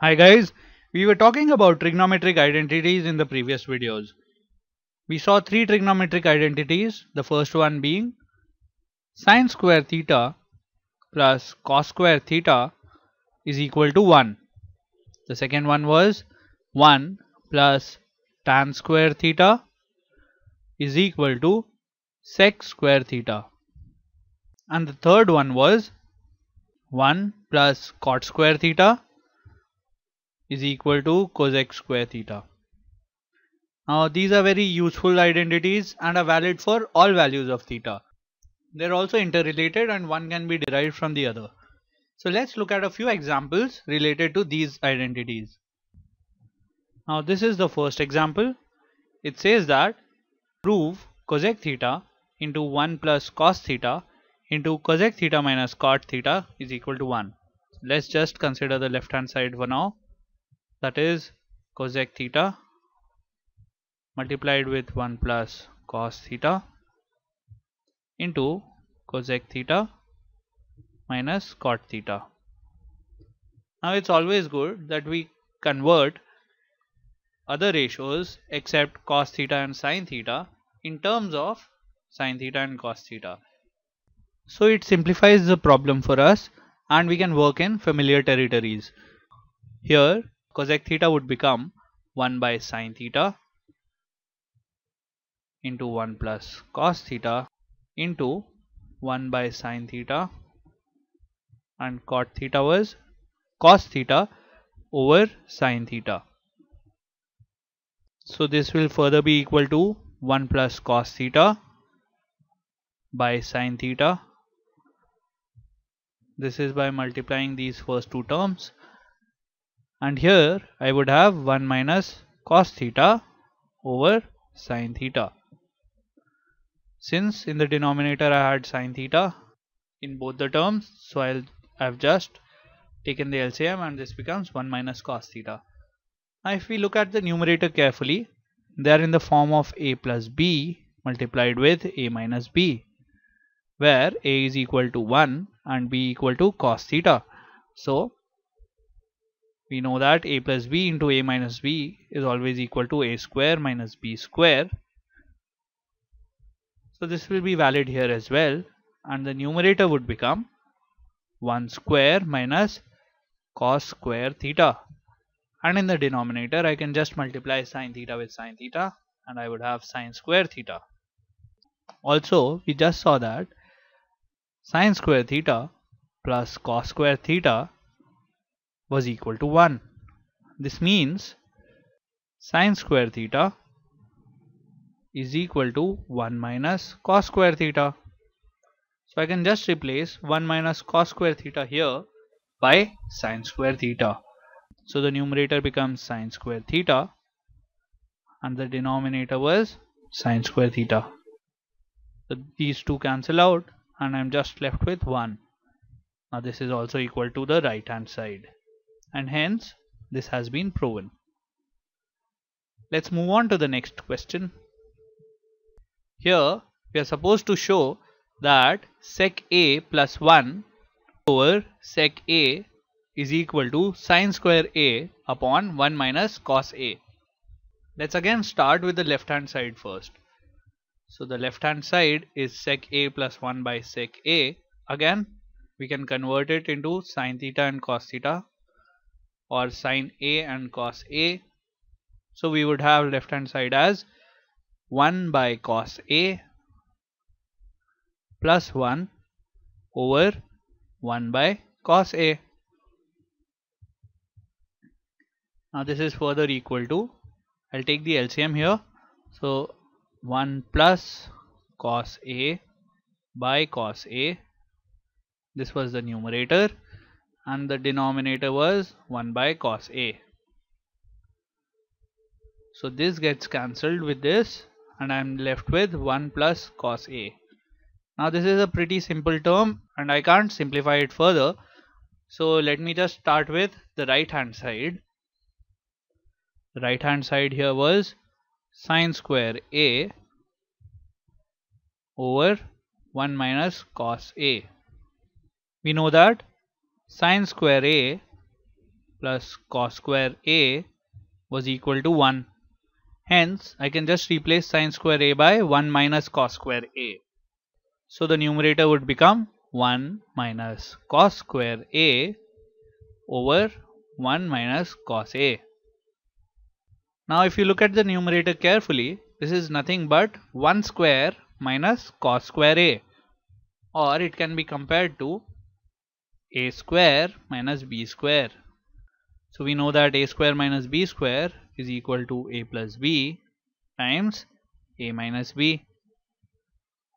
Hi guys, we were talking about trigonometric identities in the previous videos. We saw three trigonometric identities, the first one being sine square theta plus cos square theta is equal to 1. The second one was 1 plus tan square theta is equal to sec square theta. And the third one was 1 plus cot square theta is equal to cos x square theta. Now these are very useful identities and are valid for all values of theta. They're also interrelated and one can be derived from the other. So let's look at a few examples related to these identities. Now this is the first example. It says that prove cosec theta into 1 plus cos theta into cosec theta minus cot theta is equal to 1. Let's just consider the left hand side for now that is cosec theta multiplied with 1 plus cos theta into cosec theta minus cot theta. Now it's always good that we convert other ratios except cos theta and sin theta in terms of sin theta and cos theta. So it simplifies the problem for us and we can work in familiar territories. Here cosec theta would become 1 by sine theta into 1 plus cos theta into 1 by sine theta and cot theta was cos theta over sine theta. So this will further be equal to 1 plus cos theta by sine theta. This is by multiplying these first two terms and here I would have 1 minus cos theta over sin theta. Since in the denominator I had sin theta in both the terms so I'll have just taken the LCM and this becomes 1 minus cos theta. Now if we look at the numerator carefully they are in the form of a plus b multiplied with a minus b where a is equal to 1 and b equal to cos theta. So we know that a plus b into a minus b is always equal to a square minus b square so this will be valid here as well and the numerator would become 1 square minus cos square theta and in the denominator I can just multiply sine theta with sine theta and I would have sine square theta also we just saw that sine square theta plus cos square theta was equal to 1. This means sine square theta is equal to 1 minus cos square theta. So I can just replace 1 minus cos square theta here by sine square theta. So the numerator becomes sine square theta and the denominator was sine square theta. So these two cancel out and I'm just left with 1. Now this is also equal to the right hand side and hence this has been proven. Let's move on to the next question. Here we are supposed to show that sec a plus 1 over sec a is equal to sine square a upon 1 minus cos a. Let's again start with the left hand side first. So the left hand side is sec a plus 1 by sec a. Again we can convert it into sine theta and cos theta or sine a and cos a. So we would have left hand side as 1 by cos a plus 1 over 1 by cos a. Now this is further equal to, I'll take the LCM here. So 1 plus cos a by cos a. This was the numerator and the denominator was 1 by cos A. So this gets cancelled with this and I am left with 1 plus cos A. Now this is a pretty simple term and I can't simplify it further. So let me just start with the right hand side. The right hand side here was sine square A over 1 minus cos A. We know that sine square a plus cos square a was equal to 1. Hence, I can just replace sine square a by 1 minus cos square a. So the numerator would become 1 minus cos square a over 1 minus cos a. Now if you look at the numerator carefully, this is nothing but 1 square minus cos square a or it can be compared to a square minus b square. So we know that a square minus b square is equal to a plus b times a minus b.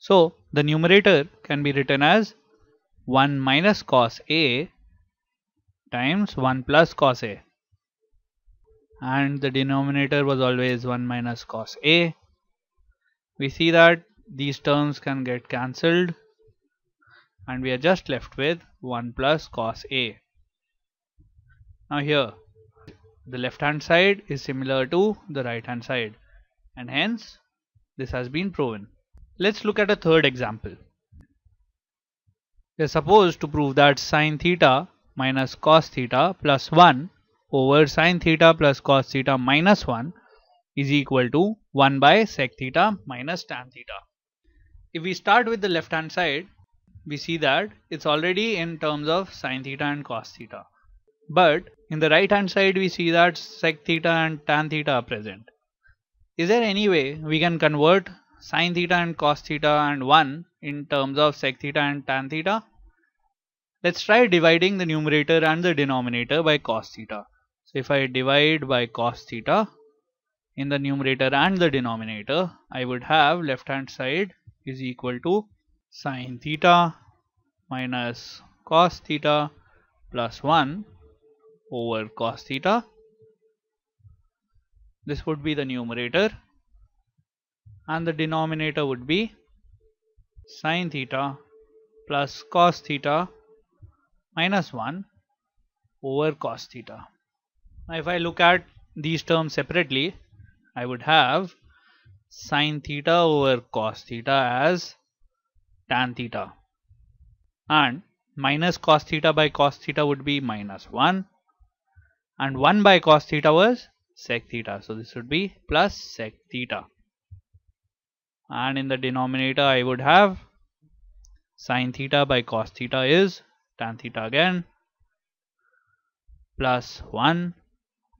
So the numerator can be written as 1 minus cos a times 1 plus cos a and the denominator was always 1 minus cos a. We see that these terms can get cancelled and we are just left with 1 plus cos A. Now here the left hand side is similar to the right hand side and hence this has been proven. Let's look at a third example. We are supposed to prove that sin theta minus cos theta plus 1 over sin theta plus cos theta minus 1 is equal to 1 by sec theta minus tan theta. If we start with the left hand side, we see that it's already in terms of sine theta and cos theta. But in the right hand side we see that sec theta and tan theta are present. Is there any way we can convert sine theta and cos theta and 1 in terms of sec theta and tan theta? Let's try dividing the numerator and the denominator by cos theta. So if I divide by cos theta in the numerator and the denominator, I would have left hand side is equal to sine theta minus cos theta plus 1 over cos theta this would be the numerator and the denominator would be sine theta plus cos theta minus 1 over cos theta. Now if I look at these terms separately I would have sine theta over cos theta as tan theta and minus cos theta by cos theta would be minus 1 and 1 by cos theta was sec theta so this would be plus sec theta and in the denominator I would have sine theta by cos theta is tan theta again plus 1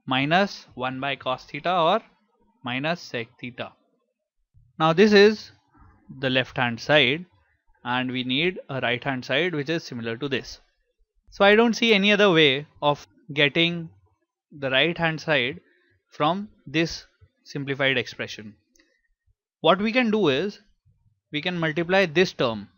minus 1 by cos theta or minus sec theta now this is the left hand side and we need a right hand side which is similar to this. So I don't see any other way of getting the right hand side from this simplified expression. What we can do is we can multiply this term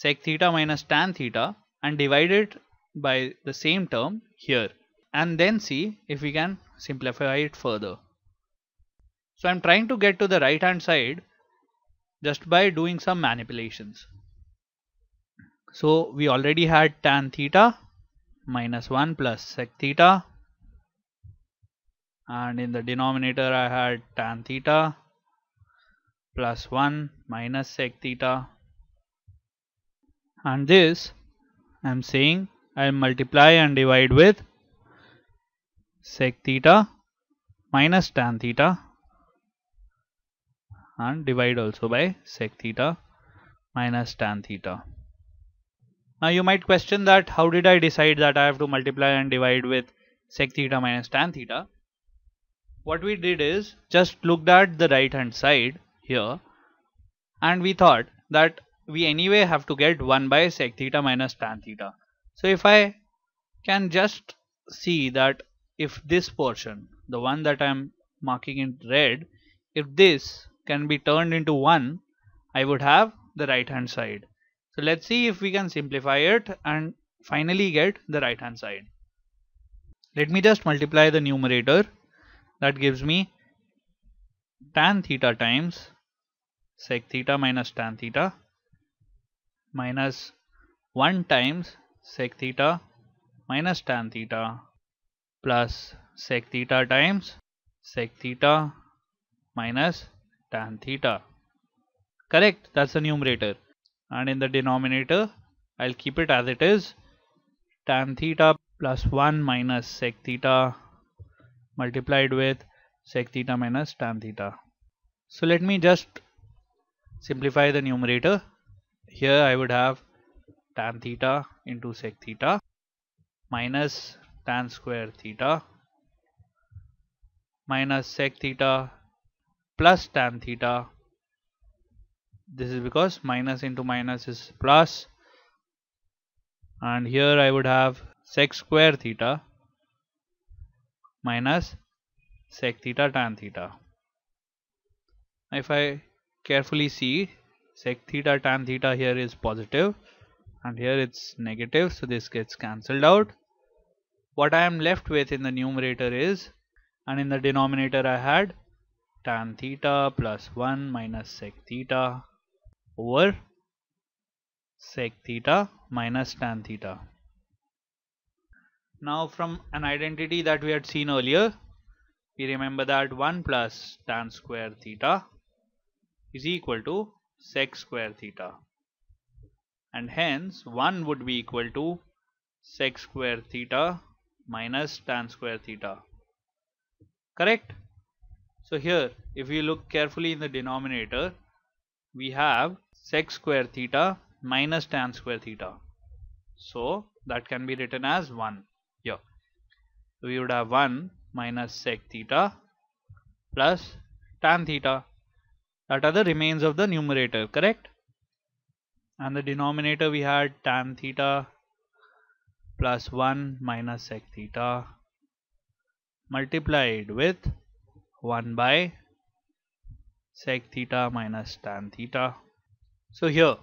sec theta minus tan theta and divide it by the same term here and then see if we can simplify it further. So I'm trying to get to the right hand side just by doing some manipulations. So we already had tan theta minus 1 plus sec theta and in the denominator I had tan theta plus 1 minus sec theta and this I am saying I multiply and divide with sec theta minus tan theta and divide also by sec theta minus tan theta. Now you might question that how did I decide that I have to multiply and divide with sec theta minus tan theta. What we did is just looked at the right hand side here and we thought that we anyway have to get 1 by sec theta minus tan theta. So if I can just see that if this portion the one that I'm marking in red if this can be turned into 1, I would have the right hand side. So let's see if we can simplify it and finally get the right hand side. Let me just multiply the numerator. That gives me tan theta times sec theta minus tan theta minus 1 times sec theta minus tan theta plus sec theta times sec theta minus tan theta. Correct, that's the numerator. And in the denominator, I'll keep it as it is tan theta plus 1 minus sec theta multiplied with sec theta minus tan theta. So let me just simplify the numerator. Here I would have tan theta into sec theta minus tan square theta minus sec theta plus tan theta this is because minus into minus is plus and here I would have sec square theta minus sec theta tan theta if I carefully see sec theta tan theta here is positive and here it's negative so this gets cancelled out what I am left with in the numerator is and in the denominator I had tan theta plus 1 minus sec theta over sec theta minus tan theta. Now from an identity that we had seen earlier, we remember that 1 plus tan square theta is equal to sec square theta and hence 1 would be equal to sec square theta minus tan square theta correct so here if we look carefully in the denominator we have sec square theta minus tan square theta. So that can be written as 1 here. we would have 1 minus sec theta plus tan theta that are the remains of the numerator correct and the denominator we had tan theta plus 1 minus sec theta multiplied with 1 by sec theta minus tan theta. So here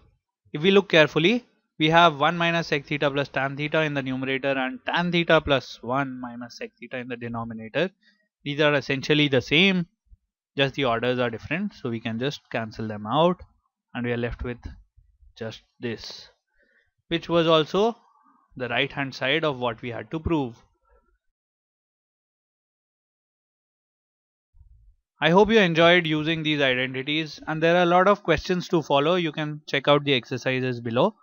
if we look carefully we have 1 minus sec theta plus tan theta in the numerator and tan theta plus 1 minus sec theta in the denominator. These are essentially the same just the orders are different so we can just cancel them out and we are left with just this which was also the right hand side of what we had to prove. I hope you enjoyed using these identities and there are a lot of questions to follow. You can check out the exercises below.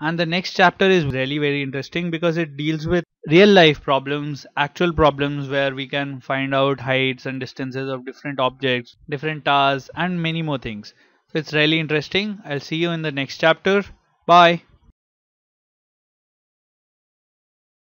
And the next chapter is really very interesting because it deals with real life problems, actual problems where we can find out heights and distances of different objects, different tasks and many more things. So it's really interesting. I'll see you in the next chapter. Bye.